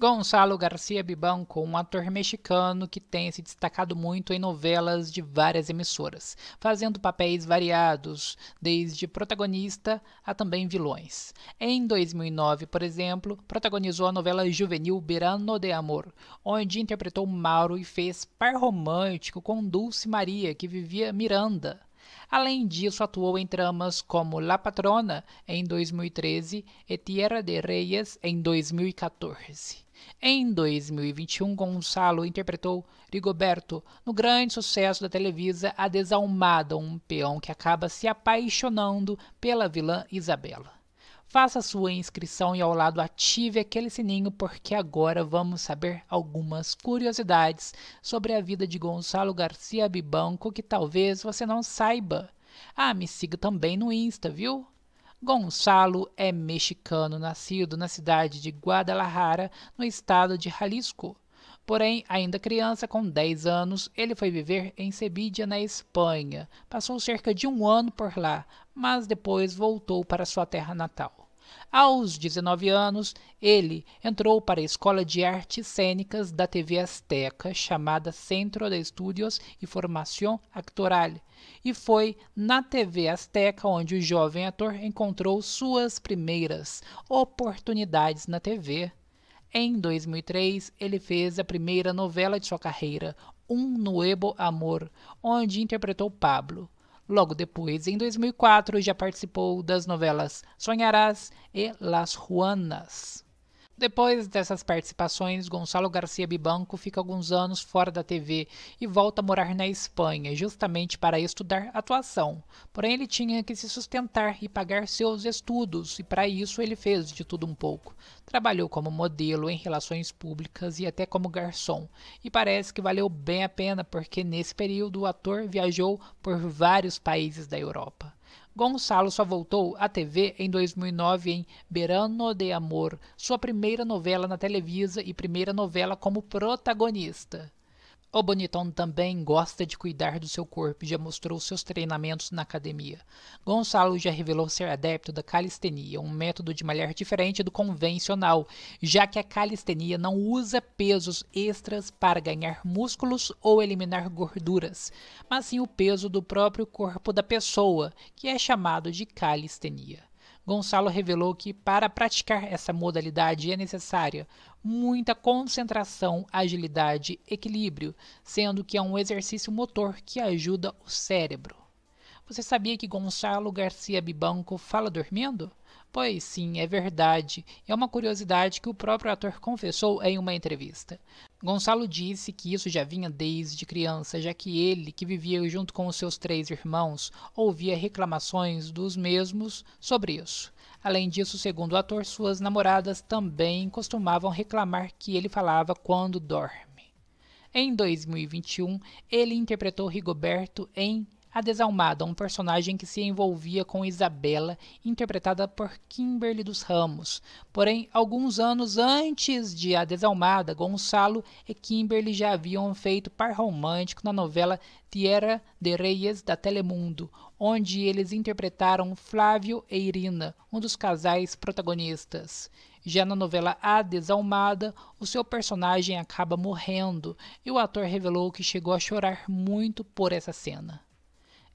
Gonçalo Garcia Bibanco, um ator mexicano que tem se destacado muito em novelas de várias emissoras, fazendo papéis variados, desde protagonista a também vilões. Em 2009, por exemplo, protagonizou a novela juvenil Berano de Amor, onde interpretou Mauro e fez par romântico com Dulce Maria, que vivia Miranda. Além disso, atuou em tramas como La Patrona, em 2013, e Tierra de Reyes, em 2014. Em 2021, Gonçalo interpretou Rigoberto no grande sucesso da Televisa A Desalmada, um peão que acaba se apaixonando pela vilã Isabela. Faça sua inscrição e ao lado ative aquele sininho porque agora vamos saber algumas curiosidades sobre a vida de Gonçalo Garcia Bibanco que talvez você não saiba. Ah, me siga também no Insta, viu? Gonçalo é mexicano, nascido na cidade de Guadalajara, no estado de Jalisco. Porém, ainda criança, com 10 anos, ele foi viver em Sevilha, na Espanha. Passou cerca de um ano por lá, mas depois voltou para sua terra natal. Aos 19 anos, ele entrou para a Escola de Artes Cênicas da TV Azteca, chamada Centro de Estudios e Formação Actoral, e foi na TV Azteca onde o jovem ator encontrou suas primeiras oportunidades na TV. Em 2003, ele fez a primeira novela de sua carreira, Um Nuevo Amor, onde interpretou Pablo. Logo depois, em 2004, já participou das novelas Sonharás e Las Juanas. Depois dessas participações, Gonçalo Garcia Bibanco fica alguns anos fora da TV e volta a morar na Espanha, justamente para estudar atuação. Porém, ele tinha que se sustentar e pagar seus estudos, e para isso ele fez de tudo um pouco. Trabalhou como modelo em relações públicas e até como garçom, e parece que valeu bem a pena porque nesse período o ator viajou por vários países da Europa. Gonçalo só voltou à TV em 2009 em Berano de Amor, sua primeira novela na Televisa e primeira novela como protagonista. O bonitão também gosta de cuidar do seu corpo e já mostrou seus treinamentos na academia. Gonçalo já revelou ser adepto da calistenia, um método de malhar diferente do convencional, já que a calistenia não usa pesos extras para ganhar músculos ou eliminar gorduras, mas sim o peso do próprio corpo da pessoa, que é chamado de calistenia. Gonçalo revelou que para praticar essa modalidade é necessária muita concentração, agilidade, equilíbrio, sendo que é um exercício motor que ajuda o cérebro. Você sabia que Gonçalo Garcia Bibanco fala dormindo? Pois sim, é verdade. É uma curiosidade que o próprio ator confessou em uma entrevista. Gonçalo disse que isso já vinha desde criança, já que ele, que vivia junto com os seus três irmãos, ouvia reclamações dos mesmos sobre isso. Além disso, segundo o ator, suas namoradas também costumavam reclamar que ele falava quando dorme. Em 2021, ele interpretou Rigoberto em a Desalmada, um personagem que se envolvia com Isabela, interpretada por Kimberly dos Ramos. Porém, alguns anos antes de A Desalmada, Gonçalo e Kimberly já haviam feito par romântico na novela Tierra de Reyes da Telemundo, onde eles interpretaram Flávio e Irina, um dos casais protagonistas. Já na novela A Desalmada, o seu personagem acaba morrendo e o ator revelou que chegou a chorar muito por essa cena.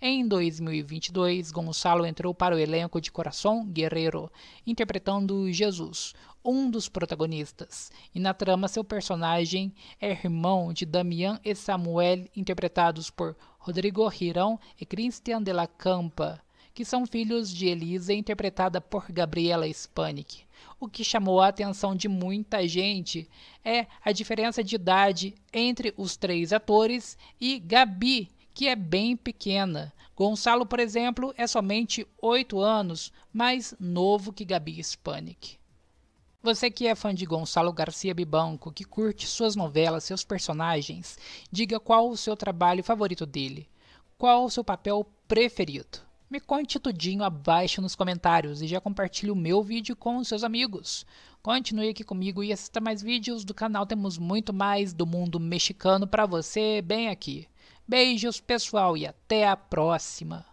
Em 2022, Gonçalo entrou para o elenco de Coração Guerreiro, interpretando Jesus, um dos protagonistas. E na trama, seu personagem é irmão de Damian e Samuel, interpretados por Rodrigo Rirão e Cristian de la Campa, que são filhos de Elisa, interpretada por Gabriela Spanik. O que chamou a atenção de muita gente é a diferença de idade entre os três atores e Gabi, que é bem pequena. Gonçalo, por exemplo, é somente 8 anos mais novo que Gabi Spanik. Você que é fã de Gonçalo Garcia Bibanco, que curte suas novelas, seus personagens, diga qual o seu trabalho favorito dele. Qual o seu papel preferido? Me conte tudinho abaixo nos comentários e já compartilhe o meu vídeo com os seus amigos. Continue aqui comigo e assista mais vídeos do canal, temos muito mais do mundo mexicano para você bem aqui. Beijos, pessoal, e até a próxima!